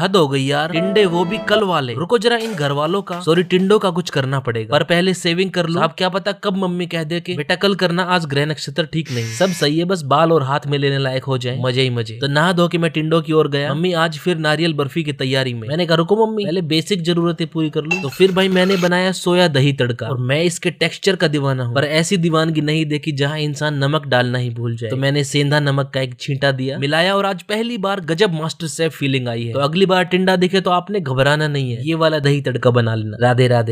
हद हो गई यार टिंडे वो भी कल वाले रुको जरा इन घर वालों का सॉरी टिंडो का कुछ करना पड़ेगा पर पहले सेविंग कर लो आप क्या पता कब मम्मी कह दे के बेटा कल करना आज ग्रह नक्षत्र ठीक नहीं सब सही है बस बाल और हाथ में लेने लायक हो जाए मजे ही मजे तो नहा धो के मैं टिंडो की ओर गया मम्मी आज फिर नारियल बर्फी की तैयारी में मैंने कहा रुको मम्मी पहले बेसिक जरूरतें पूरी कर लू तो फिर भाई मैंने बनाया सोया दही तड़का और मैं इसके टेक्सचर का दीवाना हूँ पर ऐसी दीवानगी नहीं देखी जहाँ इंसान नमक डालना ही भूल जाए तो मैंने सेंधा नमक का एक छींटा दिया मिलाया और आज पहली बार गजब मास्टर सेफ फीलिंग आई है तो अगली बार टिंडा दिखे तो आपने घबराना नहीं है ये वाला दही तड़का बना लेना राधे राधे